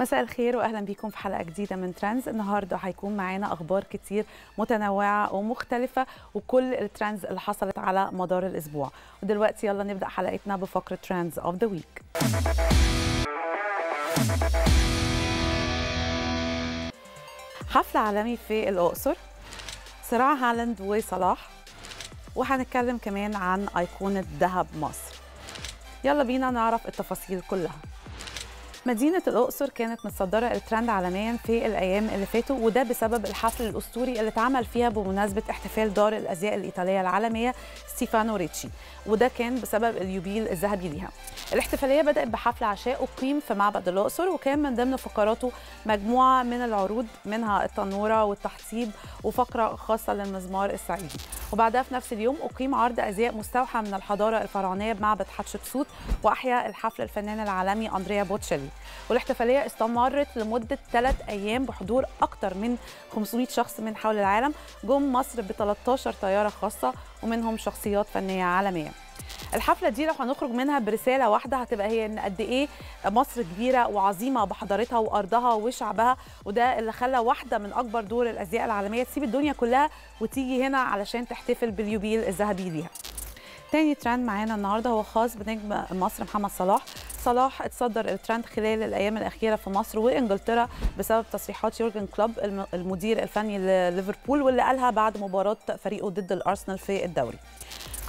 مساء الخير واهلا بيكم في حلقه جديده من ترندز النهارده هيكون معانا اخبار كتير متنوعه ومختلفه وكل الترندز اللي حصلت على مدار الاسبوع ودلوقتي يلا نبدا حلقتنا بفقره ترندز اوف ذا ويك حفل عالمي في الاقصر صراع هالاند وصلاح وهنتكلم كمان عن ايقونه ذهب مصر يلا بينا نعرف التفاصيل كلها مدينة الأقصر كانت متصدرة الترند عالميا في الأيام اللي فاتوا وده بسبب الحفل الأسطوري اللي اتعمل فيها بمناسبة احتفال دار الأزياء الإيطالية العالمية ستيفانو ريتشي وده كان بسبب اليوبيل الذهبي ليها الاحتفالية بدأت بحفل عشاء أقيم في معبد الأقصر وكان من ضمن فقراته مجموعة من العروض منها التنورة والتحطيب وفقرة خاصة للمزمار الصعيدي وبعدها في نفس اليوم أقيم عرض أزياء مستوحى من الحضارة الفرعونية بمعبد حتشبسوت وأحيا الحفل الفنان العالمي أندريا بوتشيلي والاحتفالية استمرت لمدة ثلاث أيام بحضور أكثر من 500 شخص من حول العالم جم مصر ب 13 طيارة خاصة ومنهم شخصيات فنية عالمية الحفلة دي لو هنخرج منها برسالة واحدة هتبقى هي إن قد إيه مصر كبيرة وعظيمة بحضارتها وأرضها وشعبها وده اللي خلى واحدة من أكبر دول الأزياء العالمية تسيب الدنيا كلها وتيجي هنا علشان تحتفل باليوبيل الذهبي ليها. تاني ترند معانا النهارده هو خاص بنجم مصر محمد صلاح صلاح اتصدر الترند خلال الايام الاخيره في مصر وانجلترا بسبب تصريحات يورجن كلوب المدير الفني لليفربول واللي قالها بعد مباراه فريقه ضد الارسنال في الدوري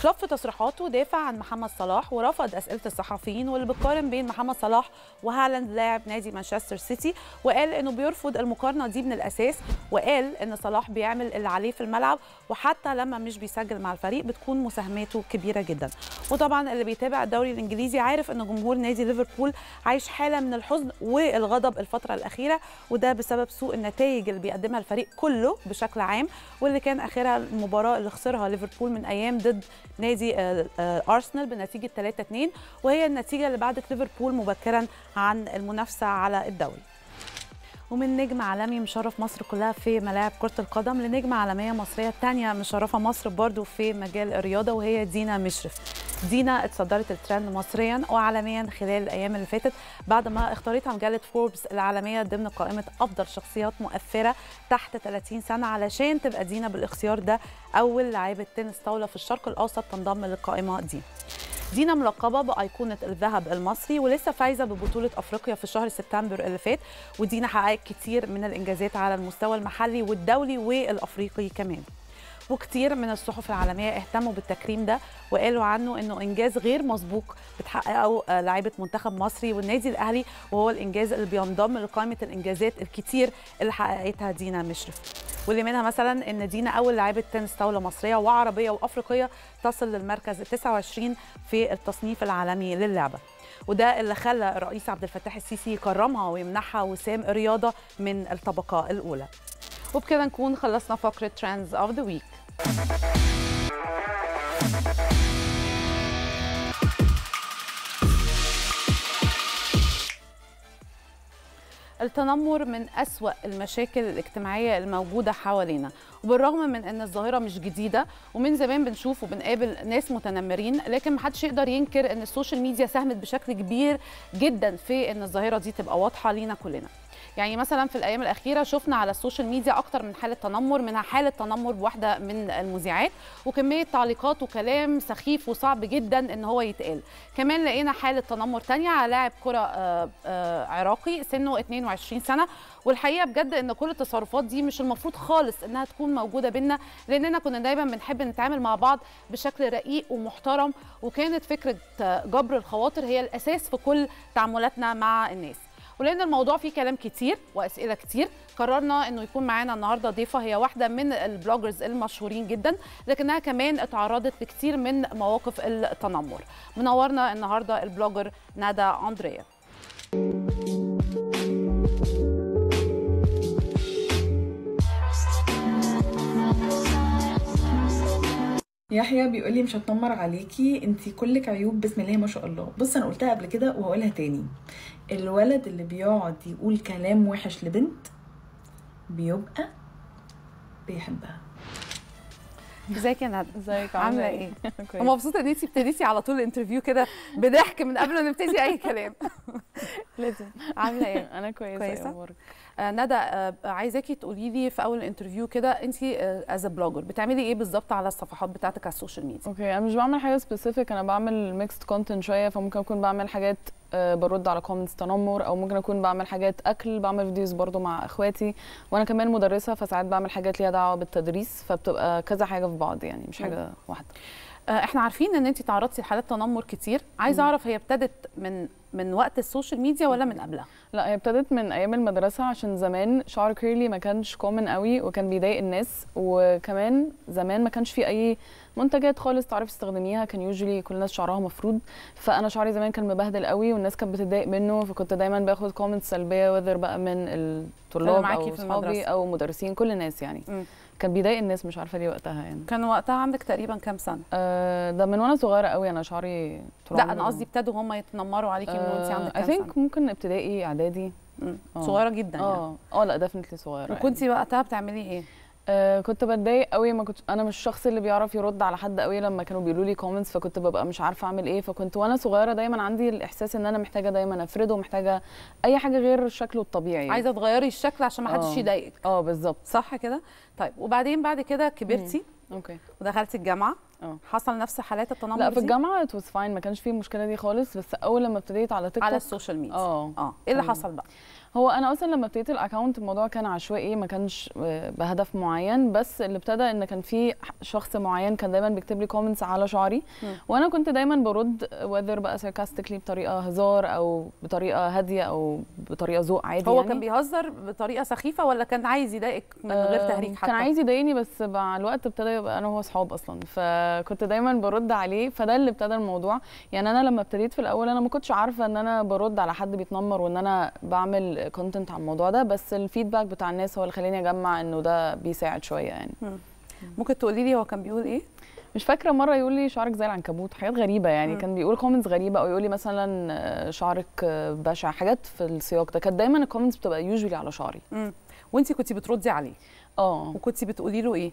خلاف في تصريحاته دافع عن محمد صلاح ورفض اسئله الصحفيين واللي بتقارن بين محمد صلاح وهالاند لاعب نادي مانشستر سيتي وقال انه بيرفض المقارنه دي من الاساس وقال ان صلاح بيعمل اللي عليه في الملعب وحتى لما مش بيسجل مع الفريق بتكون مساهماته كبيره جدا وطبعا اللي بيتابع الدوري الانجليزي عارف ان جمهور نادي ليفربول عايش حاله من الحزن والغضب الفتره الاخيره وده بسبب سوء النتائج اللي بيقدمها الفريق كله بشكل عام واللي كان اخرها المباراه اللي خسرها ليفربول من ايام ضد نادي آه، آه، ارسنال بنتيجه 3 2 وهي النتيجه اللي بعدت ليفربول مبكرا عن المنافسه على الدوري ومن نجم عالمي مشرف مصر كلها في ملاعب كرة القدم لنجمة عالمية مصرية تانية مشرفة مصر برضو في مجال الرياضة وهي دينا مشرف دينا اتصدرت الترند مصريا وعالميا خلال الايام اللي فاتت بعد ما اختارتها مجله فوربس العالميه ضمن قائمه افضل شخصيات مؤثره تحت 30 سنه علشان تبقى دينا بالاختيار ده اول لاعبه تنس طاوله في الشرق الاوسط تنضم للقائمه دي دينا ملقبه بايقونه الذهب المصري ولسه فايزه ببطوله افريقيا في شهر سبتمبر اللي فات ودينا حققت كتير من الانجازات على المستوى المحلي والدولي والافريقي كمان وكتير من الصحف العالمية اهتموا بالتكريم ده وقالوا عنه أنه إنجاز غير مسبوق بتحققه آه، لعيبة منتخب مصري والنادي الأهلي وهو الإنجاز اللي بينضم لقائمة الإنجازات الكتير اللي حققتها دينا مشرف واللي منها مثلا ان دينا اول لعيبة تنس طاوله مصريه وعربيه وافريقيه تصل للمركز 29 في التصنيف العالمي للعبه وده اللي خلى الرئيس عبد الفتاح السيسي يكرمها ويمنحها وسام رياضه من الطبقه الاولى وبكده نكون خلصنا فقره ترندز اوف ذا ويك التنمر من أسوأ المشاكل الاجتماعية الموجودة حوالينا وبالرغم من أن الظاهرة مش جديدة ومن زمان بنشوف وبنقابل ناس متنمرين لكن محدش يقدر ينكر أن السوشيال ميديا ساهمت بشكل كبير جدا في أن الظاهرة دي تبقى واضحة لينا كلنا يعني مثلا في الايام الاخيره شفنا على السوشيال ميديا اكتر من حاله تنمر منها حاله تنمر بواحده من المذيعات وكميه تعليقات وكلام سخيف وصعب جدا ان هو يتقال كمان لقينا حاله تنمر تانية على لاعب كره آه، آه، عراقي سنه 22 سنه والحقيقه بجد ان كل التصرفات دي مش المفروض خالص انها تكون موجوده بينا لاننا كنا دايما بنحب نتعامل مع بعض بشكل رقيق ومحترم وكانت فكره آه، جبر الخواطر هي الاساس في كل تعاملاتنا مع الناس ولان الموضوع فيه كلام كتير واسئله كتير قررنا انه يكون معانا النهارده ضيفه هي واحده من البلوجرز المشهورين جدا لكنها كمان اتعرضت لكتير من مواقف التنمر منورنا النهارده البلوجر ندى اندريا يحيى بيقول لي مش هتنمر عليكي انت كلك عيوب بسم الله ما شاء الله بص انا قلتها قبل كده وهقولها تاني الولد اللي بيقعد يقول كلام وحش لبنت بيبقى بيحبها ازيك يا ندى ازيك عامله ايه, ايه؟ ومبسوطه ان انت ابتديتي على طول الانترفيو كده بضحك من قبل ما نبتدي اي كلام لازم عامله ايه انا كويسه كويسه إيه آه، ندى آه، عايزاكي تقولي لي في اول الانترفيو كده انت از آه، بلوجر بتعملي ايه بالظبط على الصفحات بتاعتك على السوشيال ميديا اوكي انا مش بعمل حاجه سبيسيفيك انا بعمل ميكست كونتنت شويه فممكن اكون بعمل حاجات برد على كومنتس تنمر او ممكن اكون بعمل حاجات اكل بعمل فيديوز برضو مع اخواتي وانا كمان مدرسه فساعات بعمل حاجات ليها دعوه بالتدريس فبتبقى كذا حاجه في بعض يعني مش حاجه واحده احنا عارفين ان انت تعرضتي لحالات تنمر كتير عايزه اعرف هي ابتدت من من وقت السوشيال ميديا ولا من قبلها لا هي ابتدت من ايام المدرسه عشان زمان شعر كيرلي ما كانش كومن قوي وكان بيضايق الناس وكمان زمان ما كانش في اي منتجات خالص تعرفي تستخدميها كان يوجولي كل الناس شعرها مفروض فانا شعري زمان كان مبهدل قوي والناس كانت بتضايق منه فكنت دايما باخد كومنتس سلبيه وذر بقى من الطلاب او صحابي او مدرسين كل الناس يعني م. كان بيضايق الناس مش عارفه ليه وقتها يعني كان وقتها عندك تقريبا كام سنه آه ده من وانا صغيره قوي انا شعري لا انا قصدي ابتدوا هم يتنمروا عليكي آه من وانت عندك كام آه، سنه ممكن ابتدائي اعدادي آه. صغيره جدا اه يعني. اه, آه، لا ديفنتلي صغيره وكنتي يعني. وقتها بتعملي ايه آه كنت بتضايق قوي ما كنت انا مش الشخص اللي بيعرف يرد على حد قوي لما كانوا بيقولوا لي كومنتس فكنت ببقى مش عارفه اعمل ايه فكنت وانا صغيره دايما عندي الاحساس ان انا محتاجه دايما افرده ومحتاجه اي حاجه غير شكله الطبيعي عايزه تغيري الشكل عشان ما حدش آه. يضايقك اه بالظبط صح كده طيب وبعدين بعد كده كبرتي اوكي ودخلتي الجامعه أوه. حصل نفس حالات التنمر لا في الجامعه ات فاين ما كانش فيه المشكله دي خالص بس اول لما ابتديت على تيك توك على السوشيال ميديا اه اه ايه اللي حصل بقى هو انا اصلا لما ابتديت الاكونت الموضوع كان عشوائي ما كانش آه، بهدف معين بس اللي ابتدى ان كان في شخص معين كان دايما بيكتب لي كومنتس على شعري وانا كنت دايما برد وذر بقى ساركاستيكلي بطريقه هزار او بطريقه هاديه او بطريقه ذوق عادي هو يعني. كان بيهزر بطريقه سخيفه ولا كان عايز يضايقك من غير آه، تهريج حتى كان عايز يضايقني بس مع الوقت ابتدى يبقى انا وهو اصحاب اصلا فكنت دايما برد عليه فده اللي ابتدى الموضوع يعني انا لما ابتديت في الاول انا ما كنتش عارفه ان انا برد على حد بيتنمر وان انا بعمل كونتنت عن الموضوع ده بس الفيدباك بتاع الناس هو اللي خلاني اجمع انه ده بيساعد شويه يعني ممكن تقولي لي هو كان بيقول ايه مش فاكره مره يقول لي شعرك زي العنكبوت حاجات غريبه يعني م. كان بيقول كومنتس غريبه او يقول لي مثلا آه، شعرك آه، بشع حاجات في السياق ده كانت دايما الكومنتس بتبقى يوجولي على شعري وانت كنت بتردي عليه اه وكنت بتقولي له ايه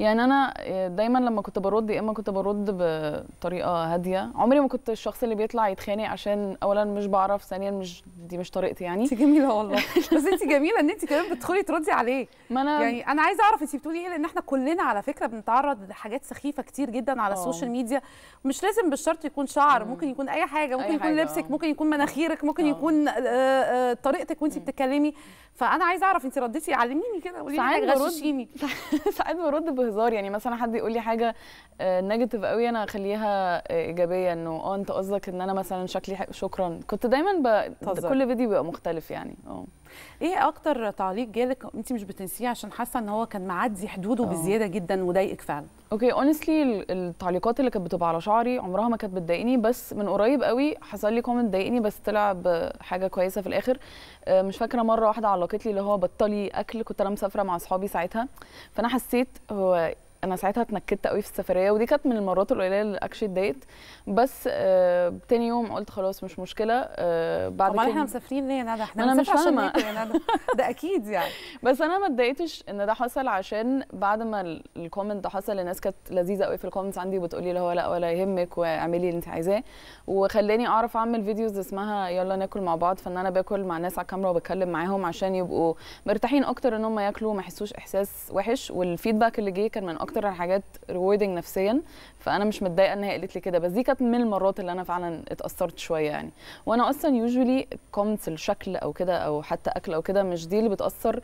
يعني انا آه، دايما لما كنت برد يا اما كنت برد بطريقه هاديه عمري ما كنت الشخص اللي بيطلع يتخانق عشان اولا مش بعرف ثانيا مش دي مش طريقتي يعني انت جميله والله بس انت جميله ان انت كمان بتدخلي تردي عليه ما انا يعني انا عايزه اعرف انت بتقولي ايه لان احنا كلنا على فكره بنتعرض لحاجات سخيفه كتير جدا على آه. السوشيال ميديا مش لازم بالشرط يكون شعر ممكن يكون اي حاجه ممكن أي يكون حاجة. لبسك ممكن يكون مناخيرك ممكن أوه. يكون آه، طريقتك وانت بتتكلمي فانا عايزه اعرف انت رديتي علميني كده قولي لي غششيني ساعات برد بهزار يعني مثلا حد يقول لي حاجه نيجاتيف آه، قوي انا اخليها آه، ايجابيه انه اه انت قصدك ان انا مثلا شكلي شكرا كنت دايما ب... كل فيديو بيبقى مختلف يعني اه ايه اكتر تعليق جالك انت مش بتنسيه عشان حاسه ان هو كان معدي حدوده آه. أوه. بزياده جدا وضايقك فعلا اوكي اونستلي التعليقات اللي كانت بتبقى على شعري عمرها ما كانت بتضايقني بس من قريب قوي حصل لي كومنت ضايقني بس طلع بحاجه كويسه في الاخر آه، مش فاكره مره واحده علقت لي اللي هو بطلي اكل كنت انا مسافره مع اصحابي ساعتها فانا حسيت هو انا ساعتها اتنكدت قوي في السفريه ودي كانت من المرات القليله اللي اكشلي اتضايقت بس آه تاني يوم قلت خلاص مش مشكله آه بعد كده احنا مسافرين ليه يا ندى احنا انا مش فاهمه ده اكيد يعني بس انا ما اتضايقتش ان ده حصل عشان بعد ما الكومنت ده حصل الناس كانت لذيذه قوي في الكومنتس عندي وبتقولي اللي هو لا ولا يهمك واعملي اللي انت عايزاه وخلاني اعرف اعمل فيديوز اسمها يلا ناكل مع بعض فان انا باكل مع ناس على الكاميرا وبتكلم معاهم عشان يبقوا مرتاحين اكتر ان هم ياكلوا ما يحسوش احساس وحش والفيدباك اللي جه كان من اكتر اكتر عن حاجات ريوردنج نفسيا فانا مش متضايقه ان هي قالت لي كده بس دي كانت من المرات اللي انا فعلا اتاثرت شويه يعني وانا اصلا يوجوالي كومنتس الشكل او كده او حتى اكل او كده مش دي اللي بتاثر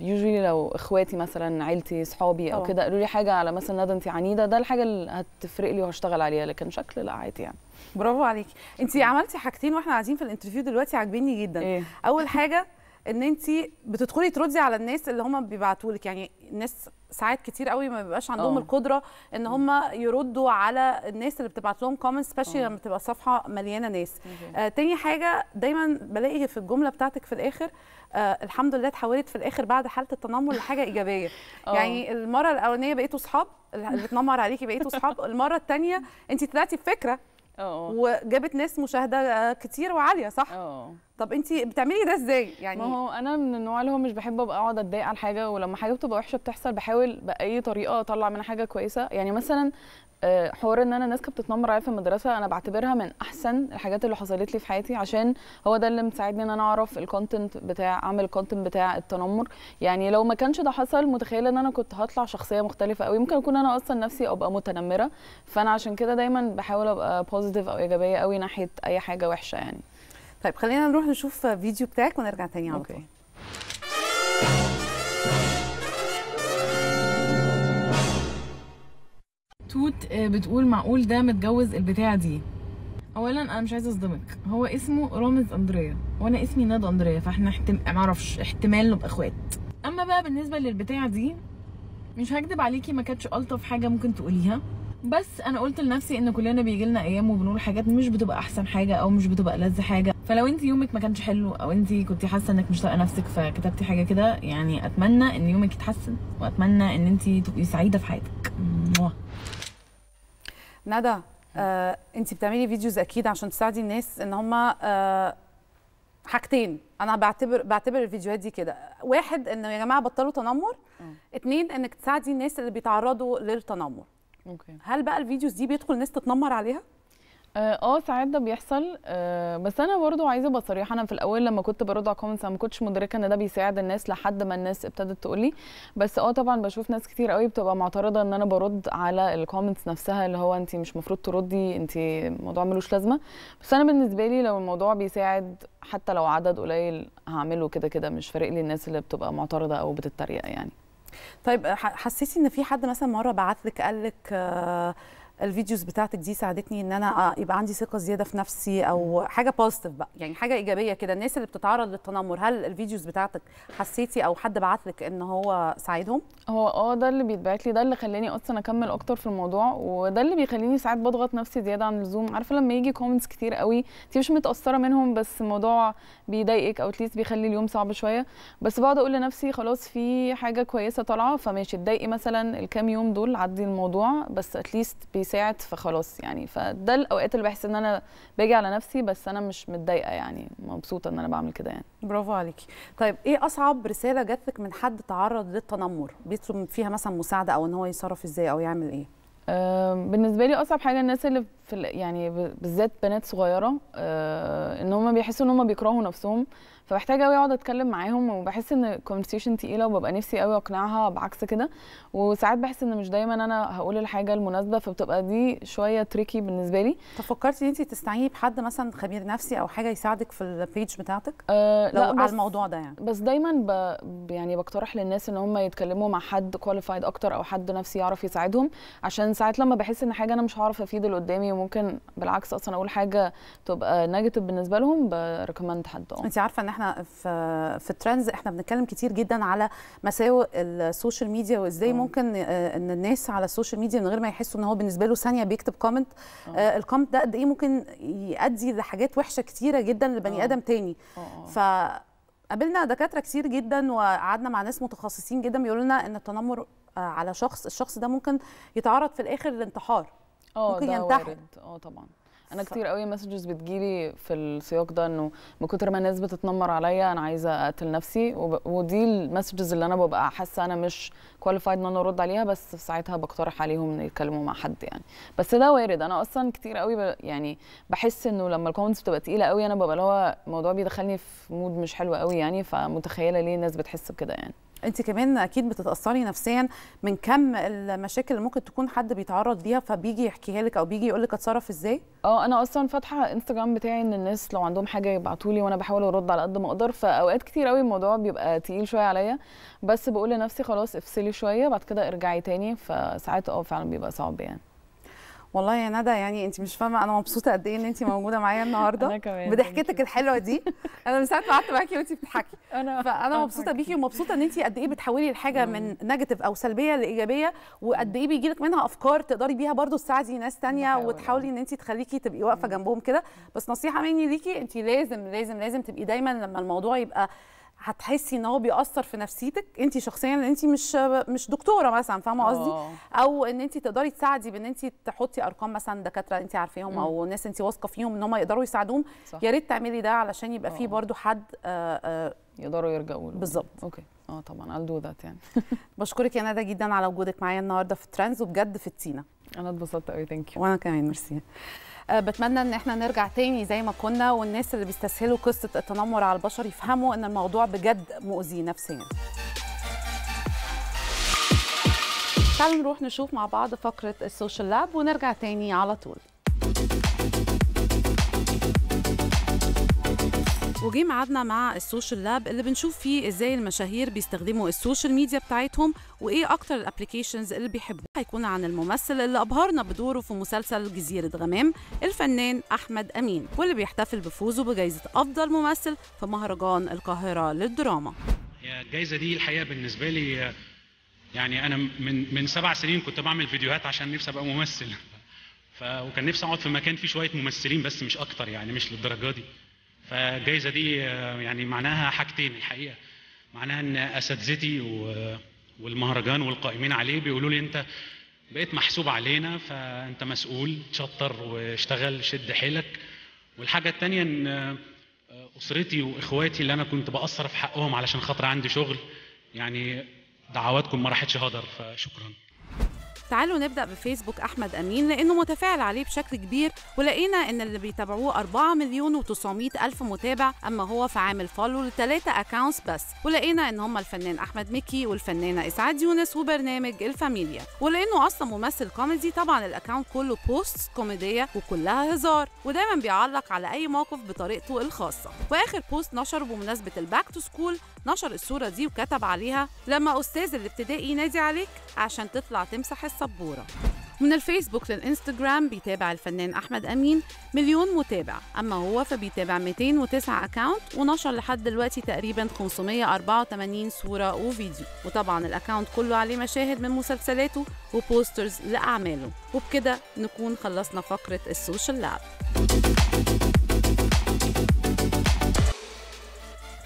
يوجوالي آه، لو اخواتي مثلا عيلتي صحابي او كده قالوا لي حاجه على مثلا ندى انت عنيده ده الحاجه اللي هتفرق لي وهشتغل عليها لكن شكل لا عادي يعني برافو عليكي انت عملتي حاجتين واحنا قاعدين في الانترفيو دلوقتي عاجبيني جدا إيه؟ اول حاجه ان انت بتدخلي تردي على الناس اللي هم بيبعتوا لك يعني الناس ساعات كتير قوي ما بيبقاش عندهم أوه. القدره ان هم يردوا على الناس اللي بتبعت لهم كومنتس سبيشال آه. لما بتبقى صفحه مليانه ناس آه تاني حاجه دايما بلاقي في الجمله بتاعتك في الاخر آه الحمد لله اتحولت في الاخر بعد حاله التنمر لحاجه ايجابيه أوه. يعني المره الاولانيه بقيتوا اصحاب اللي بتنمر عليكي بقيتوا اصحاب المره الثانيه انت طلعتي بفكره أوه. وجابت ناس مشاهده كتير وعاليه صح أوه. طب انت بتعملي ده ازاي يعني ما هو انا من النوع اللي هو مش بحب ابقى اقعد اتضايق على حاجه ولما حاجه بتبقى وحشه بتحصل بحاول باي طريقه اطلع منها حاجه كويسه يعني مثلا آه، حوار ان انا الناس كانت بتتنمر عليا في المدرسه انا بعتبرها من احسن الحاجات اللي حصلت لي في حياتي عشان هو ده اللي مساعدني ان انا اعرف الكونتنت بتاع اعمل الكونتنت بتاع التنمر يعني لو ما كانش ده حصل متخيله ان انا كنت هطلع شخصيه مختلفه قوي ممكن اكون انا اصلا نفسي ابقى متنمره فانا عشان كده دايما بحاول ابقى بوزيتيف او ايجابيه قوي ناحيه اي حاجه وحشه يعني طيب خلينا نروح نشوف فيديو بتاعك ونرجع تاني على طول توت آه، بتقول معقول ده متجوز البتاعه دي اولا انا مش عايزه اصدمك هو اسمه رامز اندريا وانا اسمي ندى اندريا فاحنا احتم... معرفش احتمال نبقى اخوات اما بقى بالنسبه للبتاعه دي مش هكدب عليكي ما كانتش الطف حاجه ممكن تقوليها بس انا قلت لنفسي ان كلنا بيجي لنا ايام وبنقول حاجات مش بتبقى احسن حاجه او مش بتبقى لذ حاجه فلو انت يومك ما كانش حلو او انت كنت حاسه انك مش طايقه نفسك فكتبتي حاجه كده يعني اتمنى ان يومك يتحسن واتمنى ان انت تبقي سعيده في حياتك ندى آه، انت بتعملي فيديوز اكيد عشان تساعدي الناس ان هم آه، حاجتين انا بعتبر بعتبر الفيديوهات دي كده واحد ان يا جماعه بطلوا تنمر آه. اتنين انك تساعدي الناس اللي بيتعرضوا للتنمر أوكي. هل بقى الفيديوز دي بيدخل ناس تتنمر عليها آه،, اه ساعات ده بيحصل آه بس انا برضو عايزه ابقى صريحه انا في الاول لما كنت برد على كومنتس انا ما كنتش مدركه ان ده بيساعد الناس لحد ما الناس ابتدت تقول لي بس اه طبعا بشوف ناس كتير قوي بتبقى معترضه ان انا برد على الكومنتس نفسها اللي هو انت مش مفروض تردي انت الموضوع ملوش لازمه بس انا بالنسبه لي لو الموضوع بيساعد حتى لو عدد قليل هعمله كده كده مش فارق لي الناس اللي بتبقى معترضه او بتتريق يعني طيب حسيتي ان في حد مثلا مره بعت لك قال لك آه الفيديوز بتاعتك دي ساعدتني ان انا آه، يبقى عندي ثقه زياده في نفسي او حاجه بوزيتيف بقى يعني حاجه ايجابيه كده الناس اللي بتتعرض للتنمر هل الفيديوز بتاعتك حسيتي او حد بعت لك ان هو ساعدهم هو اه ده اللي بيتبعت لي ده اللي خلاني اصلا اكمل اكتر في الموضوع وده اللي بيخليني ساعات بضغط نفسي زياده عن اللزوم عارفه لما يجي كومنتس كتير قوي انت مش متاثره منهم بس الموضوع بيضايقك او اتليست بيخلي اليوم صعب شويه بس بقعد اقول لنفسي خلاص في حاجه كويسه طالعه فماشي اتضايقي مثلا الكام يوم دول عدي الموضوع بس اتليست بيس ساعد فخلاص يعني فده الاوقات اللي بحس ان انا باجي على نفسي بس انا مش متضايقه يعني مبسوطه ان انا بعمل كده يعني برافو عليكي طيب ايه اصعب رساله جات لك من حد تعرض للتنمر بيطلب فيها مثلا مساعده او ان هو يتصرف ازاي او يعمل ايه آه، بالنسبه لي اصعب حاجه الناس اللي في يعني بالذات بنات صغيره آه، ان هم بيحسوا ان هم بيكرهوا نفسهم فبحتاج قوي اقعد اتكلم معاهم وبحس ان الكونفرسيشن تقيله وببقى نفسي قوي اقنعها بعكس كده وساعات بحس ان مش دايما انا هقول الحاجه المناسبه فبتبقى دي شويه تريكي بالنسبه لي طب فكرتي ان انت تستعيني بحد مثلا خبير نفسي او حاجه يساعدك في البيج بتاعتك أه لو لا على الموضوع ده يعني بس دايما ب... يعني بقترح للناس ان هم يتكلموا مع حد كواليفايد اكتر او حد نفسي يعرف يساعدهم عشان ساعات لما بحس ان حاجه انا مش هعرف افيد اللي قدامي وممكن بالعكس اصلا اقول حاجه تبقى نيجاتيف بالنسبه لهم بريكومند حد آه. انت عارفه ان احنا في في الترندز احنا بنتكلم كتير جدا على مساوئ السوشيال ميديا وازاي آه. ممكن آه، ان الناس على السوشيال ميديا من غير ما يحسوا ان هو بالنسبه له ثانيه بيكتب كومنت آه, آه، الكومنت ده قد ايه ممكن يؤدي لحاجات وحشه كتيره جدا لبني ادم تاني ف قابلنا دكاتره كتير جدا وقعدنا مع ناس متخصصين جدا بيقولوا لنا ان التنمر على شخص الشخص ده ممكن يتعرض في الاخر للانتحار ممكن ينتحر اه طبعا انا كتير قوي مسجز بتجيلي في السياق ده انه من كتر ما الناس بتتنمر عليا انا عايزه اقتل نفسي وب... ودي المسجز اللي انا ببقى حاسه انا مش كواليفايد ان انا ارد عليها بس في ساعتها بقترح عليهم ان يتكلموا مع حد يعني بس ده وارد انا اصلا كتير قوي ب... يعني بحس انه لما الكومنتس بتبقى تقيله قوي انا ببقى اللي هو الموضوع بيدخلني في مود مش حلو قوي يعني فمتخيله ليه الناس بتحس بكده يعني انت كمان اكيد بتتاثري نفسيا من كم المشاكل اللي ممكن تكون حد بيتعرض ليها فبيجي يحكيها لك او بيجي يقول لك اتصرف ازاي اه انا اصلا فاتحه انستجرام بتاعي ان الناس لو عندهم حاجه يبعتوا لي وانا بحاول ارد على قد ما اقدر فاوقات كتير قوي الموضوع بيبقى تقيل شويه عليا بس بقول لنفسي خلاص افصلي شويه بعد كده ارجعي تاني فساعات اه فعلا بيبقى صعب يعني والله يا ندى يعني انت مش فاهمه انا مبسوطه قد ايه ان انت موجوده معايا النهارده انا كمان بضحكتك الحلوه دي انا من ساعه ما قعدت معاكي وانت بتضحكي انا فانا مبسوطه بيكي ومبسوطه ان انت قد ايه بتحولي الحاجه من نيجاتيف او سلبيه لايجابيه وقد ايه بيجي لك منها افكار تقدري بيها برضو تساعدي ناس ثانيه وتحاولي آه. ان انت تخليكي تبقي واقفه جنبهم كده بس نصيحه مني ليكي انت لازم لازم لازم تبقي دايما لما الموضوع يبقى هتحسي ان هو بيأثر في نفسيتك انت شخصيا ان انت مش مش دكتوره مثلا فاهمه قصدي آه. او ان انت تقدري تساعدي بان انت تحطي ارقام مثلا دكاتره انت عارفاهم او ناس انت واثقه فيهم ان هم يقدروا يساعدوهم يا ريت تعملي ده علشان يبقى في آه. برده حد آآ آه، آآ يقدروا يرجعوا له بالظبط اوكي اه طبعا I'll do that يعني بشكرك يا ندى جدا على وجودك معايا النهارده في ترانز وبجد في التينا انا اتبسطت قوي ثانك يو وانا كمان ميرسي آه، بتمنى ان احنا نرجع تاني زي ما كنا والناس اللي بيستسهلوا قصه التنمر على البشر يفهموا ان الموضوع بجد مؤذي نفسيا تعالوا نروح نشوف مع بعض فقره السوشيال لاب ونرجع تاني على طول وجي ميعادنا مع السوشيال لاب اللي بنشوف فيه ازاي المشاهير بيستخدموا السوشيال ميديا بتاعتهم وايه اكتر الابلكيشنز اللي بيحبوها هيكون عن الممثل اللي ابهرنا بدوره في مسلسل جزيره غمام الفنان احمد امين واللي بيحتفل بفوزه بجائزه افضل ممثل في مهرجان القاهره للدراما هي الجائزه دي الحقيقه بالنسبه لي يعني انا من من سبع سنين كنت بعمل فيديوهات عشان نفسي ابقى ممثل ف وكان نفسي اقعد في مكان فيه شويه ممثلين بس مش اكتر يعني مش للدرجه دي فالجائزه دي آه، يعني معناها حاجتين الحقيقه معناها ان اساتذتي آه، والمهرجان والقائمين عليه بيقولوا لي انت بقيت محسوب علينا فانت مسؤول تشطر واشتغل شد حيلك والحاجه الثانيه ان آه، اسرتي واخواتي اللي انا كنت بقصر في حقهم علشان خاطر عندي شغل يعني دعواتكم ما راحتش هدر فشكرا تعالوا نبدا بفيسبوك احمد امين لانه متفاعل عليه بشكل كبير ولقينا ان اللي بيتابعوه 4 مليون و900 الف متابع اما هو فعامل فولو لثلاثه اكونتس بس ولقينا ان هم الفنان احمد مكي والفنانه اسعاد يونس وبرنامج الفاميليا ولانه اصلا ممثل كوميدي طبعا الاكونت كله بوست كوميديه وكلها هزار ودايما بيعلق على اي موقف بطريقته الخاصه واخر بوست نشره بمناسبه الباك تو سكول نشر الصوره دي وكتب عليها لما استاذ الابتدائي ينادي عليك عشان تطلع تمسح الصف سبورة من الفيسبوك للإنستجرام بيتابع الفنان أحمد أمين مليون متابع أما هو فبيتابع 209 أكاونت ونشر لحد دلوقتي تقريبا 584 صورة وفيديو وطبعا الأكاونت كله عليه مشاهد من مسلسلاته وبوسترز لأعماله وبكده نكون خلصنا فقرة السوشيال لاب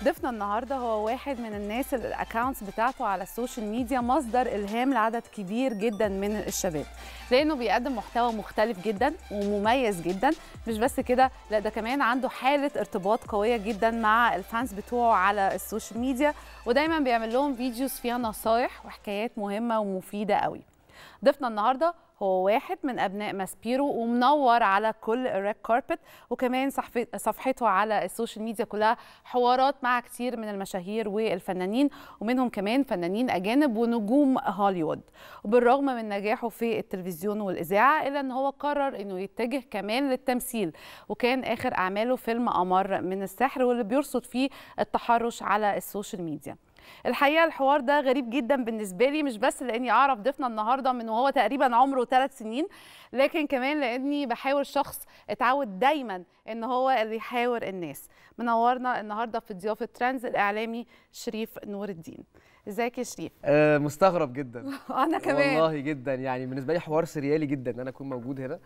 ضيفنا النهارده هو واحد من الناس اللي الاكونتس بتاعته على السوشيال ميديا مصدر الهام لعدد كبير جدا من الشباب لانه بيقدم محتوى مختلف جدا ومميز جدا مش بس كده لا ده كمان عنده حاله ارتباط قويه جدا مع الفانس بتوعه على السوشيال ميديا ودايما بيعمل لهم فيديوز فيها نصايح وحكايات مهمه ومفيده قوي ضيفنا النهارده هو واحد من أبناء ماسبيرو ومنور على كل الريد كاربت وكمان صفحته على السوشيال ميديا كلها حوارات مع كتير من المشاهير والفنانين ومنهم كمان فنانين أجانب ونجوم هوليوود وبالرغم من نجاحه في التلفزيون والإذاعة إلا أن هو قرر أنه يتجه كمان للتمثيل وكان آخر أعماله فيلم أمر من السحر واللي بيرصد فيه التحرش على السوشيال ميديا الحقيقه الحوار ده غريب جدا بالنسبه لي مش بس لاني اعرف ضيفنا النهارده من وهو تقريبا عمره ثلاث سنين لكن كمان لاني بحاول شخص اتعود دايما ان هو اللي يحاور الناس منورنا النهارده في ضيافه ترانز الاعلامي شريف نور الدين ازيك يا شريف آه مستغرب جدا انا كمان والله جدا يعني بالنسبه لي حوار سريالي جدا ان انا اكون موجود هنا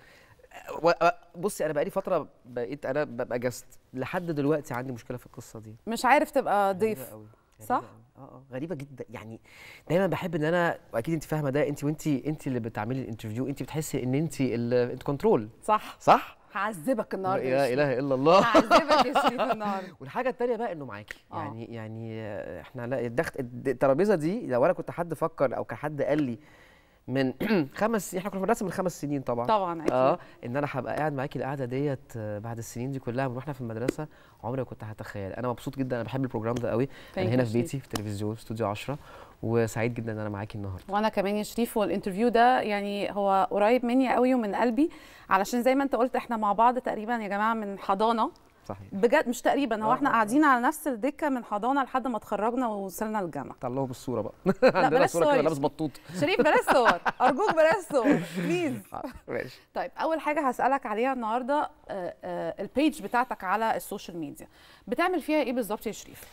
بصي انا بقالي فتره بقيت انا ببقى جست لحد دلوقتي عندي مشكله في القصه دي مش عارف تبقى ضيف صح اه اه غريبه جدا يعني دايما بحب ان انا واكيد انت فاهمه ده انت وانت انت اللي بتعملي الانترفيو انت بتحسي ان انت الكنترول صح صح هعذبك النهارده يا اله الا الله هعذبك يا شريف النهارده والحاجه الثانيه بقى انه معاكي آه. يعني يعني احنا لا الترابيزه دي لو انا كنت حد فكر او كحد قال لي من خمس احنا كنا في المدرسه من خمس سنين طبعا طبعا اكيد اه ان انا هبقى قاعد معاكي القعده ديت آه، بعد السنين دي كلها واحنا في المدرسه عمري ما كنت هتخيل انا مبسوط جدا انا بحب البروجرام ده قوي انا هنا في بيتي في تلفزيون استوديو 10 وسعيد جدا ان انا معاكي النهارده وانا كمان يا شريف والانترفيو ده يعني هو قريب مني قوي ومن قلبي علشان زي ما انت قلت احنا مع بعض تقريبا يا جماعه من حضانه صحيح بجد مش تقريبا هو آه، احنا آه، آه. قاعدين على نفس الدكه من حضانه لحد ما اتخرجنا ووصلنا الجامعه طلعوا بالصوره بقى لا بلاش صور كده لابس بطوط شريف بلاش صور ارجوك بلاش صور بليز ماشي طيب اول حاجه هسالك عليها النهارده البيج بتاعتك على السوشيال ميديا بتعمل فيها ايه بالظبط يا شريف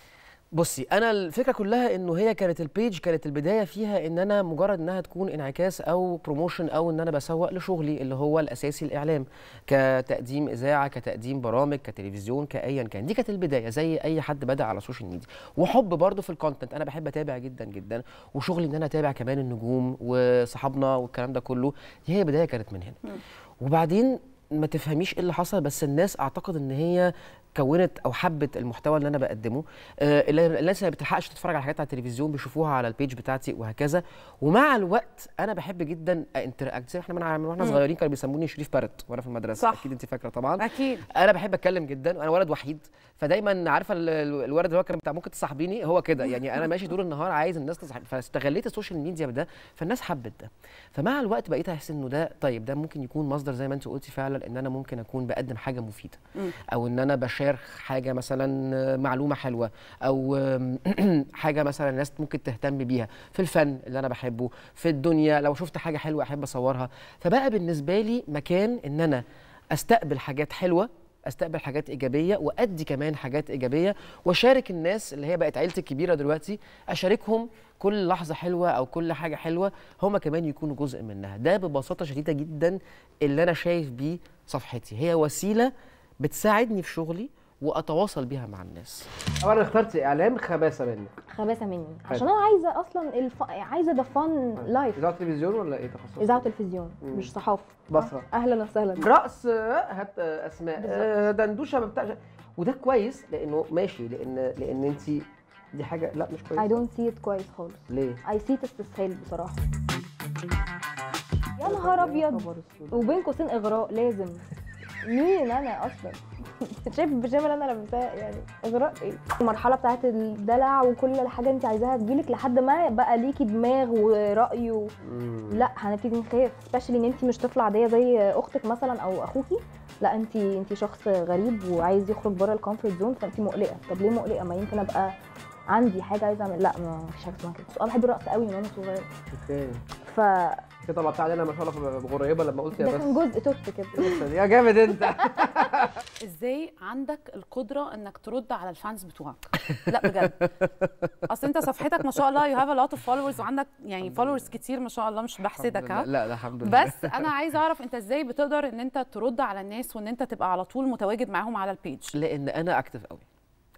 بصي انا الفكره كلها انه هي كانت البيج كانت البدايه فيها ان انا مجرد انها تكون انعكاس او بروموشن او ان انا بسوق لشغلي اللي هو الاساسي الاعلام كتقديم اذاعه كتقديم برامج كتلفزيون كايا كان دي كانت البدايه زي اي حد بدا على السوشيال ميديا وحب برضه في الكونتنت انا بحب اتابع جدا جدا وشغلي ان انا اتابع كمان النجوم وصحابنا والكلام ده كله دي هي بدايه كانت من هنا وبعدين ما تفهميش ايه اللي حصل بس الناس اعتقد ان هي كونت او حبت المحتوى اللي انا بقدمه الناس آه، اللي ما بتلحقش تتفرج على حاجات على التلفزيون بيشوفوها على البيج بتاعتي وهكذا ومع الوقت انا بحب جدا انتراكت احنا من واحنا صغيرين كانوا بيسموني شريف بارت وانا في المدرسه صح. اكيد انت فاكره طبعا اكيد انا بحب اتكلم جدا وانا ولد وحيد فدايما عارفه الولد اللي هو كان بتاع ممكن تصاحبيني هو كده يعني انا ماشي طول النهار عايز الناس تصاحب فاستغليت السوشيال ميديا بده فالناس حبت ده فمع الوقت بقيت احس انه ده طيب ده ممكن يكون مصدر زي ما انت قلتي فعلا ان انا ممكن اكون بقدم حاجه مفيده او ان انا بشارك شير حاجه مثلا معلومه حلوه او حاجه مثلا الناس ممكن تهتم بيها في الفن اللي انا بحبه في الدنيا لو شفت حاجه حلوه احب اصورها فبقى بالنسبه لي مكان ان انا استقبل حاجات حلوه استقبل حاجات ايجابيه وادي كمان حاجات ايجابيه واشارك الناس اللي هي بقت عيلتي الكبيره دلوقتي اشاركهم كل لحظه حلوه او كل حاجه حلوه هما كمان يكونوا جزء منها ده ببساطه شديده جدا اللي انا شايف بيه صفحتي هي وسيله بتساعدني في شغلي واتواصل بيها مع الناس اولا اخترت اعلام خباثه منك خباثه مني عشان انا عايزه اصلا الف... عايزه ده فان لايف اذاعه تلفزيون ولا ايه تخصص اذاعه تلفزيون مش صحافه بصره أه؟ اهلا وسهلا رقص هات اسماء آه، دندوشه ما بتاعش وده كويس لانه ماشي لان لان انت دي حاجه لا مش كويس اي دونت سي ات كويس خالص ليه اي سي ات استسهال بصراحه يا نهار ابيض وبين قوسين اغراء لازم مين انا اصلا شايف البيجامه اللي انا لابساها يعني اغراء ايه المرحله بتاعت الدلع وكل الحاجه انت عايزاها تجيلك لحد ما بقى ليكي دماغ وراي و... لا هنبتدي نخاف سبيشالي ان انت مش طفله عاديه زي اختك مثلا او اخوكي لا انت انت شخص غريب وعايز يخرج بره الكومفورت زون فانت مقلقه طب ليه مقلقه ما يمكن ابقى عندي حاجه عايزه اعمل لا ما فيش حاجه اسمها كده انا بحب الرقص قوي من وانا صغيره اوكي ف في طلعتها علينا ما شاء الله قريبه لما قلت يا بس ده كان جزء توت كده يا جامد انت ازاي عندك القدره انك ترد على الفانز بتوعك لا بجد اصل انت صفحتك ما شاء الله يو هاف ا لوت اوف فولورز وعندك يعني فولورز كتير ما شاء الله مش بحسدك ها لا لا الحمد لله بس انا عايز اعرف انت ازاي بتقدر ان انت ترد على الناس وان انت تبقى على طول متواجد معاهم على البيج لان انا اكتف قوي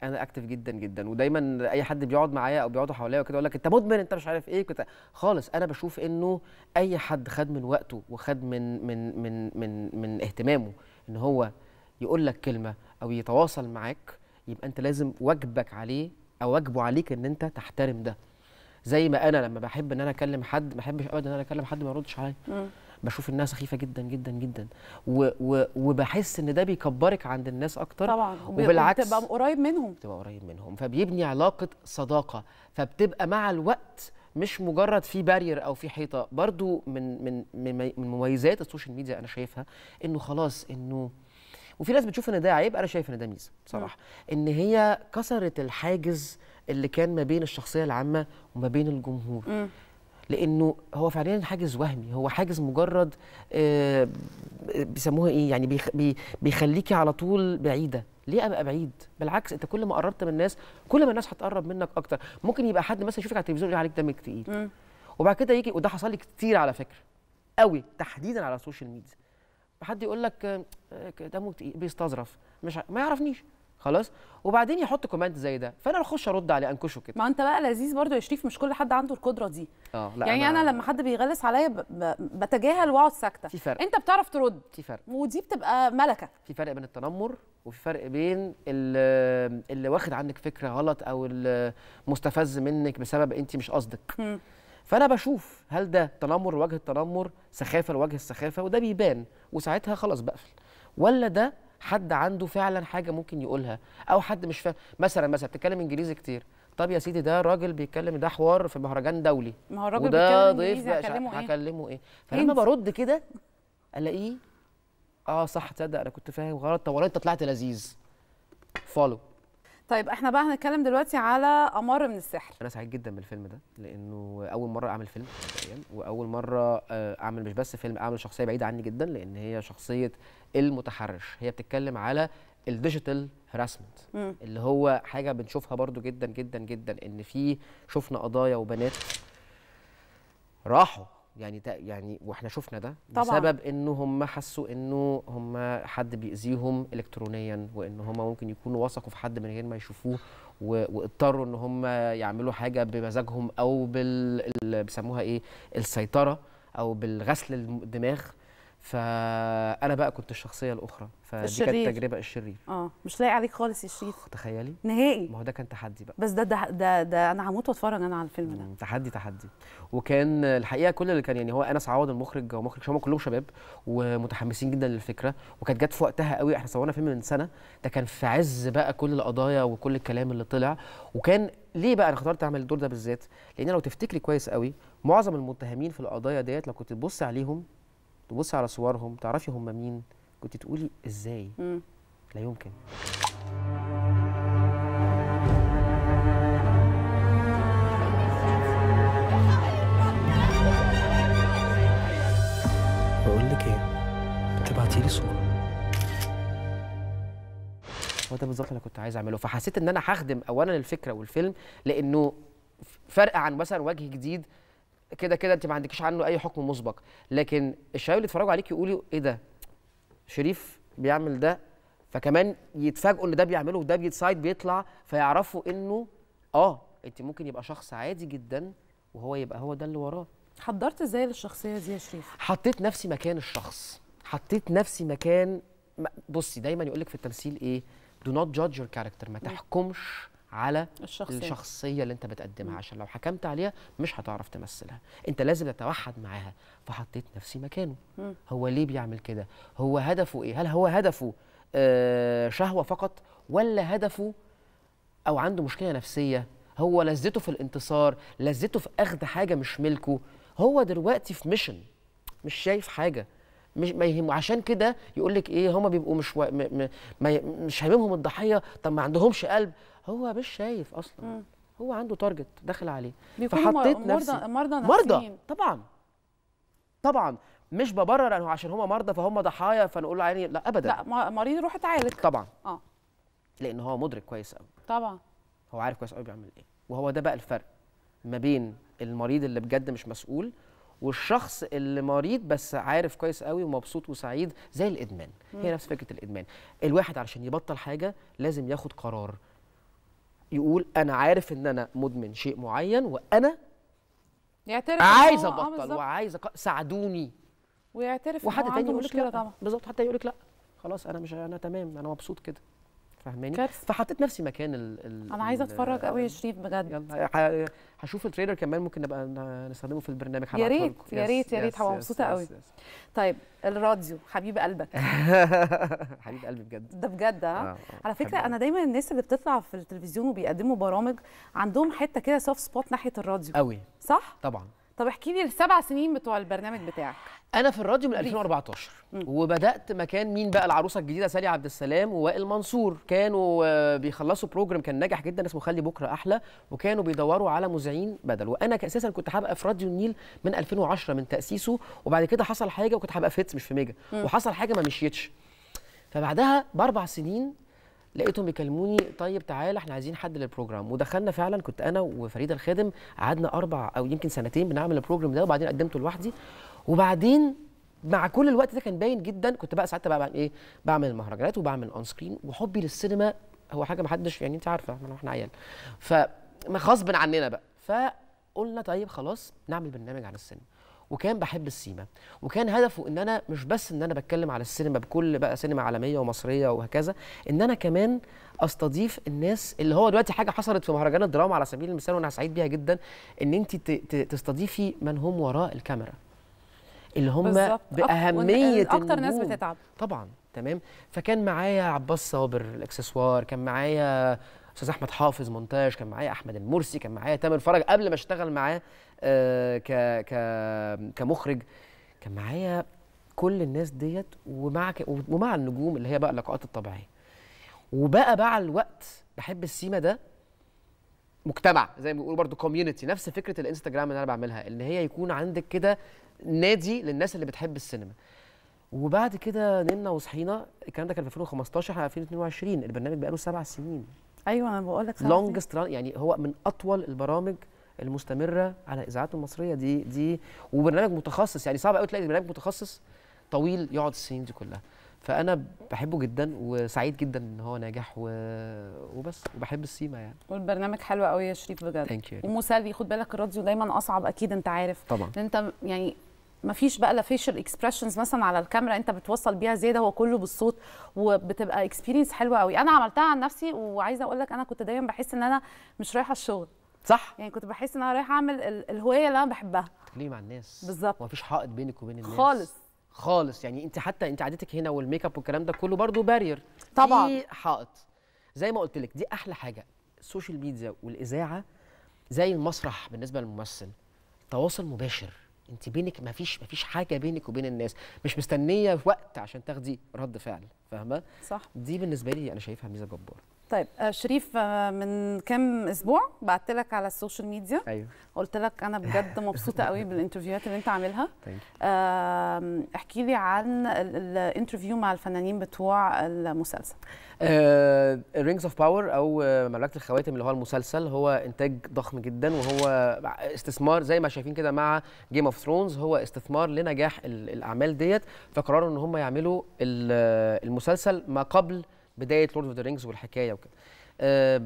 انا اكتف جدا جدا ودايما اي حد بيقعد معايا او بيقعدوا حواليا وكده يقول لك انت مدمن انت مش عارف ايه كنت خالص انا بشوف انه اي حد خد من وقته وخد من من من من من اهتمامه ان هو يقول لك كلمه او يتواصل معاك يبقى انت لازم واجبك عليه او واجبه عليك ان انت تحترم ده زي ما انا لما بحب ان انا اكلم حد ما بحبش ابدا ان انا اكلم حد ما يردش عليا بشوف الناس سخيفه جدا جدا جدا و و وبحس ان ده بيكبرك عند الناس اكتر طبعا وبالعكس بتبقى قريب منهم بتبقى قريب منهم فبيبني علاقه صداقه فبتبقى مع الوقت مش مجرد في بارير او في حيطه برضو من من من مميزات السوشيال ميديا انا شايفها انه خلاص انه وفي ناس بتشوف ان ده عيب انا شايف ان ده ميزه بصراحه ان هي كسرت الحاجز اللي كان ما بين الشخصيه العامه وما بين الجمهور م. لانه هو فعليا حاجز وهمي هو حاجز مجرد آه، بيسموها ايه يعني بيخليكي على طول بعيده ليه ابقى بعيد بالعكس انت كل ما قربت من الناس كل ما الناس هتقرب منك اكتر ممكن يبقى حد مثلا يشوفك على التلفزيون يقول عليك دمك تقيل وبعد كده يجي وده حصل لي كتير على فكره قوي تحديدا على السوشيال ميديا حد يقول لك آه، دمه تقيل بيستظرف مش ما يعرفنيش خلاص وبعدين يحط كومنت زي ده فانا بخش ارد عليه انكشه كده ما انت بقى لذيذ برضو يا شريف مش كل حد عنده القدره دي اه لا يعني انا, أنا لما حد بيغلس عليا بتجاهل واقعد ساكته في فرق انت بتعرف ترد في فرق ودي بتبقى ملكه في فرق بين التنمر وفي فرق بين اللي, اللي واخد عنك فكره غلط او المستفز منك بسبب انت مش قصدك فانا بشوف هل ده تنمر لوجه التنمر سخافه لوجه السخافه وده بيبان وساعتها خلاص بقفل ولا ده حد عنده فعلا حاجه ممكن يقولها او حد مش فاهم مثلا مثلا بتتكلم انجليزي كتير طب يا سيدي ده راجل بيتكلم ده حوار في مهرجان دولي ما هو الراجل وده ضيف هكلمه ايه هكلمه ايه فلما برد كده الاقيه اه صح تصدق انا كنت فاهم غلط طب انت طلعت لذيذ فولو طيب احنا بقى هنتكلم دلوقتي على امر من السحر انا سعيد جدا بالفيلم ده لانه اول مره اعمل فيلم واول مره آه، اعمل مش بس فيلم اعمل شخصيه بعيده عني جدا لان هي شخصيه المتحرش هي بتتكلم على الديجيتال هراسمنت اللي هو حاجه بنشوفها برضو جدا جدا جدا ان في شفنا قضايا وبنات راحوا يعني يعني واحنا شفنا ده طبعا. بسبب انه هم حسوا انه هم حد بيأذيهم الكترونيا وان هم ممكن يكونوا وثقوا في حد من غير ما يشوفوه واضطروا ان هم يعملوا حاجه بمزاجهم او بال بيسموها ايه السيطره او بالغسل الدماغ فانا بقى كنت الشخصيه الاخرى فدي الشرير. كانت تجربه الشرير اه مش لايق عليك خالص يا شريف تخيلي نهائي ما هو ده كان تحدي بقى بس ده ده ده, ده انا هموت واتفرج انا على الفيلم ده تحدي تحدي وكان الحقيقه كل اللي كان يعني هو انس عوض المخرج ومخرج شباب كلهم شباب ومتحمسين جدا للفكره وكانت جت في وقتها قوي احنا صورنا فيلم من سنه ده كان في عز بقى كل القضايا وكل الكلام اللي طلع وكان ليه بقى انا اخترت اعمل الدور ده بالذات لان لو تفتكري كويس قوي معظم المتهمين في القضايا ديت لو كنت تبص عليهم تبصي على صورهم تعرفي هم مين كنت تقولي ازاي مم. لا يمكن بقول لك ايه تبعتي لي صوره هو ده بالظبط اللي كنت عايز اعمله فحسيت ان انا هخدم اولا الفكره والفيلم لانه فرق عن مثلا وجه جديد كده كده انت ما عندكيش عنه اي حكم مسبق لكن الشباب اللي اتفرجوا عليك يقولوا ايه ده شريف بيعمل ده فكمان يتفاجئوا ان ده بيعمله وده بيتسايد بيطلع فيعرفوا انه اه انت ممكن يبقى شخص عادي جدا وهو يبقى هو ده اللي وراه حضرت ازاي للشخصيه دي يا شريف حطيت نفسي مكان الشخص حطيت نفسي مكان بصي دايما يقول لك في التمثيل ايه do not judge your character ما تحكمش على الشخصية. الشخصيه اللي انت بتقدمها عشان لو حكمت عليها مش هتعرف تمثلها انت لازم تتوحد معاها فحطيت نفسي مكانه م. هو ليه بيعمل كده هو هدفه ايه هل هو هدفه آه شهوه فقط ولا هدفه او عنده مشكله نفسيه هو لذته في الانتصار لذته في اخذ حاجه مش ملكه هو دلوقتي في ميشن مش شايف حاجه مش ما يهمه عشان كده يقول لك ايه هما بيبقوا مش و... م... م... مش هاممهم الضحيه طب ما عندهمش قلب هو مش شايف اصلا م. هو عنده تارجت داخل عليه فحطيت نفسي مرضى مرضى طبعا طبعا مش ببرر انه عشان هم مرضى فهم ضحايا فنقول عيني لا ابدا لا مريض روح اتعالج طبعا اه لان هو مدرك كويس قوي طبعا هو عارف كويس قوي بيعمل ايه وهو ده بقى الفرق ما بين المريض اللي بجد مش مسؤول والشخص اللي مريض بس عارف كويس قوي ومبسوط وسعيد زي الادمان هي نفس فكره الادمان الواحد علشان يبطل حاجه لازم ياخد قرار يقول انا عارف ان انا مدمن شيء معين وانا يعترف عايز آه، ابطل وعايز أق... ساعدوني ويعترف وحد تاني يقول لك لا بالظبط حتى يقول لك لا خلاص انا مش انا تمام انا مبسوط كده فاهماني فحطيت نفسي مكان ال الـ انا عايزه اتفرج قوي يا شريف بجد يلا هشوف التريلر كمان ممكن نبقى نستخدمه في البرنامج يا ريت يا ريت يا ريت هبقى مبسوطه قوي طيب الراديو حبيب قلبك حبيب قلبي بجد ده بجد ها آه، آه، على فكره انا دايما الناس اللي بتطلع في التلفزيون وبيقدموا برامج عندهم حته كده سوفت سبوت ناحيه الراديو قوي صح طبعا طب احكي لي السبع سنين بتوع البرنامج بتاعك انا في الراديو من 2014 وبدات مكان مين بقى العروسه الجديده سالي عبد السلام ووائل منصور كانوا آه، بيخلصوا بروجرام كان ناجح جدا اسمه خلي بكره احلى وكانوا بيدوروا على مذيعين بدل وانا اساسا كنت هبقى في راديو النيل من 2010 من تاسيسه وبعد كده حصل حاجه وكنت هبقى في هيتس مش في ميجا وحصل حاجه ما مشيتش فبعدها باربع سنين لقيتهم بيكلموني طيب تعالى احنا عايزين حد للبروجرام ودخلنا فعلا كنت انا وفريده الخادم قعدنا اربع او يمكن سنتين بنعمل البروجرام ده وبعدين قدمته لوحدي وبعدين مع كل الوقت ده كان باين جدا كنت بقى ساعتها بقى ايه بعمل المهرجانات وبعمل اون سكرين وحبي للسينما هو حاجه ما حدش يعني انت عارفه احنا عيال فما غصب عننا بقى فقلنا طيب خلاص نعمل برنامج عن السينما وكان بحب السيما وكان هدفه ان انا مش بس ان انا بتكلم على السينما بكل بقى سينما عالميه ومصريه وهكذا ان انا كمان استضيف الناس اللي هو دلوقتي حاجه حصلت في مهرجان الدراما على سبيل المثال وانا سعيد بيها جدا ان انت تستضيفي من هم وراء الكاميرا اللي هم بالزبط. باهميه اكتر ناس بتتعب طبعا تمام فكان معايا عباس صابر الاكسسوار كان معايا استاذ احمد حافظ مونتاج كان معايا احمد المرسي كان معايا تامر فرج قبل ما اشتغل معاه آه، ك ك كمخرج كان معايا كل الناس ديت ومع ومع النجوم اللي هي بقى اللقاءات الطبيعيه وبقى بقى الوقت بحب السيما ده مجتمع زي ما بيقولوا برضو كوميونتي نفس فكره الانستجرام اللي انا بعملها ان هي يكون عندك كده نادي للناس اللي بتحب السينما وبعد كده نمنا وصحينا الكلام ده كان في 2015 احنا 2022 البرنامج بقاله سبع سنين ايوه انا بقول لك لونجست يعني هو من اطول البرامج المستمره على الاذاعات المصريه دي دي وبرنامج متخصص يعني صعب قوي تلاقي برنامج متخصص طويل يقعد السنين دي كلها فانا بحبه جدا وسعيد جدا ان هو ناجح و... وبس وبحب السيما يعني والبرنامج حلو قوي يا شريف بجد ثانك يو ومسلي خد بالك الراديو دايما اصعب اكيد انت عارف طبعا انت يعني ما فيش بقى لا فيشل اكسبريشنز مثلا على الكاميرا انت بتوصل بيها زياده هو كله بالصوت وبتبقى اكسبيرينس حلوه قوي انا عملتها عن نفسي وعايزه اقول لك انا كنت دايما بحس ان انا مش رايحه الشغل صح يعني كنت بحس ان انا رايحه اعمل الهوايه اللي انا بحبها تتكلمي مع الناس بالظبط ومفيش حائط بينك وبين الناس خالص خالص يعني انت حتى انت عادتك هنا والميك اب والكلام ده كله برضو بارير طبعا في حائط زي ما قلت لك دي احلى حاجه السوشيال ميديا والاذاعه زي المسرح بالنسبه للممثل تواصل مباشر انت بينك ما فيش ما فيش حاجه بينك وبين الناس مش مستنيه وقت عشان تاخدي رد فعل فاهمه صح دي بالنسبه لي انا شايفها ميزه جباره طيب آه، شريف آه، من كام اسبوع بعت لك على السوشيال ميديا ايوه قلت لك انا بجد مبسوطه قوي بالانترفيوهات اللي انت عاملها احكي لي عن الانترفيو مع الفنانين بتوع المسلسل رينجز اوف باور او مملكه الخواتم اللي هو المسلسل هو انتاج ضخم جدا وهو استثمار زي ما شايفين كده مع جيم اوف ثرونز هو استثمار لنجاح الاعمال ديت فقرروا ان هم يعملوا المسلسل ما قبل بدايه لورد اوف ذا رينجز والحكايه وكده آه،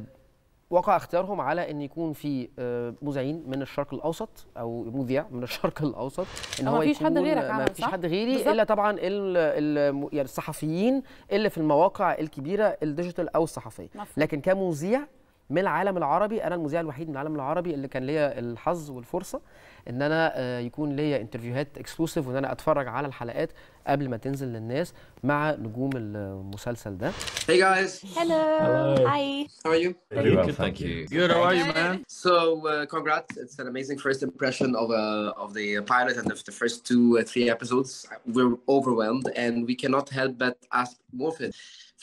وقع اختيارهم على ان يكون في آه، مذيعين من الشرق الاوسط او مذيع من الشرق الاوسط ان هو مفيش حد غيرك عمل مفيش حد غيري بالزبط. الا طبعا يعني الصحفيين اللي في المواقع الكبيره الديجيتال او الصحفيه لكن كمذيع من العالم العربي انا المذيع الوحيد من العالم العربي اللي كان ليا الحظ والفرصه ان انا يكون ليا انترفيوهات اكسكلوسيف وان انا اتفرج على الحلقات قبل ما تنزل للناس مع نجوم المسلسل ده. Hey guys. Hello. Hello. Hi. How are you? Very well, good, thank you. Good, how are you, man? So, uh, congrats. It's an amazing first impression of uh, of the pilot and of the first two uh, three episodes. We're overwhelmed and we cannot help but ask more of it.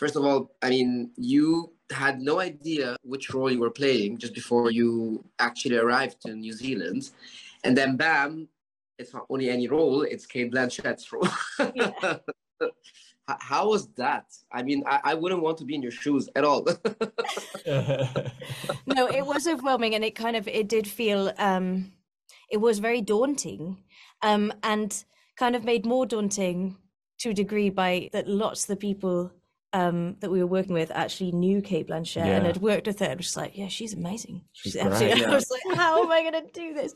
First of all, I mean, you had no idea which role you were playing just before you actually arrived in New Zealand. And then bam, it's not only any role, it's Kate Blanchett's role. Yeah. How was that? I mean, I, I, wouldn't want to be in your shoes at all. no, it was overwhelming and it kind of it did feel um it was very daunting. Um and kind of made more daunting to a degree by that lots of the people um, that we were working with actually knew Kate Blanchett yeah. and had worked with her i was just like, yeah, she's amazing. She's, she's absolutely. yeah. I was like, how am I going to do this?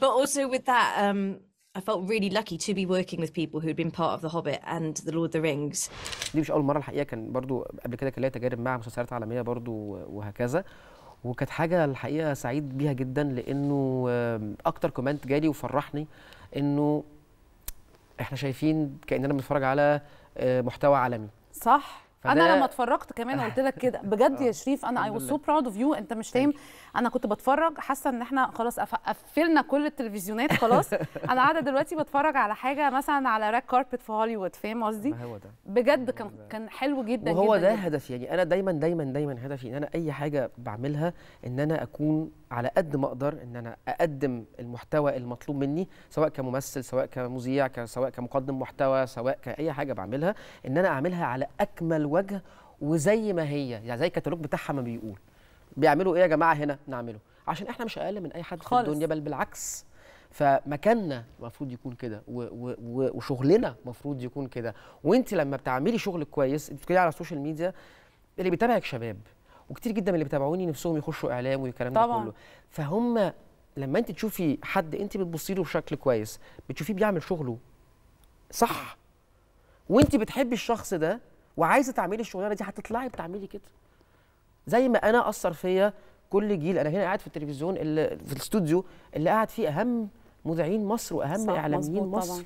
But also with that, um, I felt really lucky to be working with people who'd been part of The Hobbit and The Lord of the Rings. دي مش أول مرة الحقيقة كان برضو قبل كده كان ليا تجارب مع مسلسلات عالمية برضو وهكذا وكانت حاجة الحقيقة سعيد بيها جدا لأنه أكتر كومنت جالي وفرحني إنه إحنا شايفين كأننا بنتفرج على محتوى عالمي. صح انا لما اتفرجت كمان قلت لك كده بجد يا آه. شريف انا اي سو براود اوف يو انت مش فاهم انا كنت بتفرج حاسه ان احنا خلاص قفلنا كل التلفزيونات خلاص انا قاعده دلوقتي بتفرج على حاجه مثلا على راك كاربت في هوليوود فاهم قصدي بجد كان كان حلو جدا جدا وهو ده هدفي يعني انا دايما دايما دايما هدفي ان انا اي حاجه بعملها ان انا اكون على قد ما اقدر ان انا اقدم المحتوى المطلوب مني سواء كممثل سواء كمذيع سواء كمقدم محتوى سواء كاي حاجه بعملها ان انا اعملها على اكمل الوجه وزي ما هي يعني زي الكتالوج بتاعها ما بيقول بيعملوا ايه يا جماعه هنا نعمله عشان احنا مش اقل من اي حد خالص. في الدنيا بل بالعكس فمكاننا المفروض يكون كده وشغلنا المفروض يكون كده وانت لما بتعملي شغل كويس بتتكلمي على السوشيال ميديا اللي بيتابعك شباب وكتير جدا من اللي بيتابعوني نفسهم يخشوا اعلام والكلام ده كله فهم لما انت تشوفي حد انت بتبصي له بشكل كويس بتشوفيه بيعمل شغله صح وانت بتحبي الشخص ده وعايزه تعملي الشغلانه دي هتطلعي بتعملي كده زي ما انا اثر فيا كل جيل انا هنا قاعد في التلفزيون اللي في الاستوديو اللي قاعد فيه اهم مذيعين مصر واهم اعلاميين مصر طبعًا.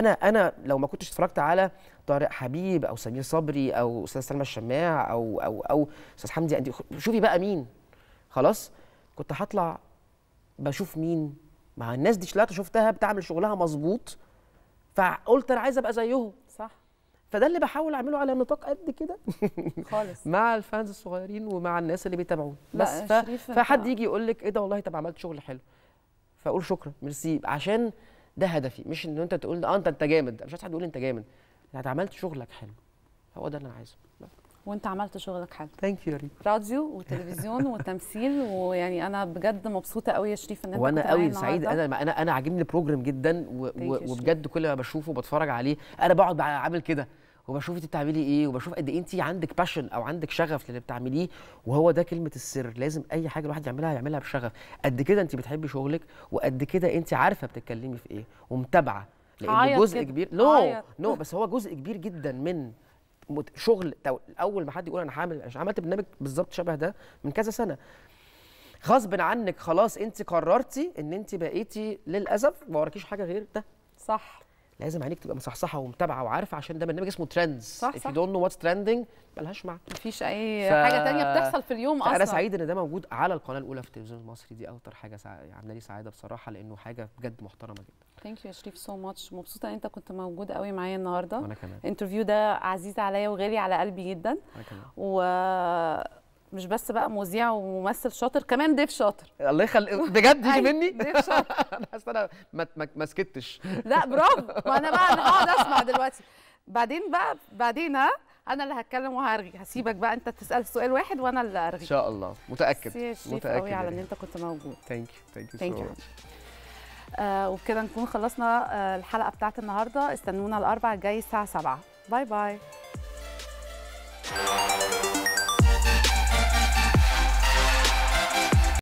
انا انا لو ما كنتش اتفرجت على طارق حبيب او سمير صبري او استاذ سلمى الشماع او او او استاذ حمدي أندي شوفي بقى مين خلاص كنت هطلع بشوف مين مع الناس دي طلعت شفتها بتعمل شغلها مظبوط فقلت انا عايز ابقى زيهم فده اللي بحاول اعمله على نطاق قد كده خالص مع الفانز الصغيرين ومع الناس اللي بيتابعوني بس ف... فحد يجي يقول لك ايه ده والله طب عملت شغل حلو فاقول شكرا ميرسي عشان ده هدفي مش ان انت تقول اه انت انت جامد مش عايز حد يقول انت جامد انت عملت شغلك حلو هو ده اللي انا عايزه وانت عملت شغلك حلو ثانك يو راديو وتلفزيون وتمثيل ويعني انا بجد مبسوطه قوي يا شريف ان انت وانا قوي سعيد انا انا انا عاجبني البروجرام جدا وبجد كل ما بشوفه وبتفرج عليه انا بقعد عامل كده وبشوف انت بتعملي ايه وبشوف قد ايه انت عندك باشن او عندك شغف للي بتعمليه وهو ده كلمه السر لازم اي حاجه الواحد يعملها يعملها بشغف قد كده انت بتحبي شغلك وقد كده انت عارفه بتتكلمي في ايه ومتابعه لان جزء كده. كبير نو no, نو no, بس هو جزء كبير جدا من شغل اول ما حد يقول انا هعمل عملت برنامج بالظبط شبه ده من كذا سنه غصب عنك خلاص انت قررتي ان انت بقيتي للاسف ما وراكيش حاجه غير ده صح لازم عينيك تبقى مصحصحه ومتابعه وعارفه عشان ده برنامج اسمه ترندز صح صح If you don't know what's trending معنى مفيش اي ف... حاجه ثانيه بتحصل في اليوم اصلا انا سعيد ان ده موجود على القناه الاولى في التلفزيون المصري دي اكتر حاجه سع... عامله لي سعاده بصراحه لانه حاجه بجد محترمه جدا ثانك يو يا شريف سو ماتش مبسوطه ان انت كنت موجود قوي معايا النهارده وانا كمان الانترفيو ده عزيز عليا وغالي على قلبي جدا وانا كمان و مش بس بقى مذيع وممثل شاطر كمان ضيف شاطر الله يخلي بجد دي أيوة، مني ضيف شاطر انا حاسه انا ما سكتش لا برافو ما انا بقى انا هقعد اسمع دلوقتي بعدين بقى بعدين ها انا اللي هتكلم وهرغي هسيبك بقى انت تسال سؤال واحد وانا اللي ارغي ان شاء الله متاكد متاكد قوي على يعني. ان انت كنت موجود ثانك يو ثانك يو يو وبكده نكون خلصنا آه، الحلقه بتاعت النهارده استنونا الاربع الجاي الساعه 7 باي باي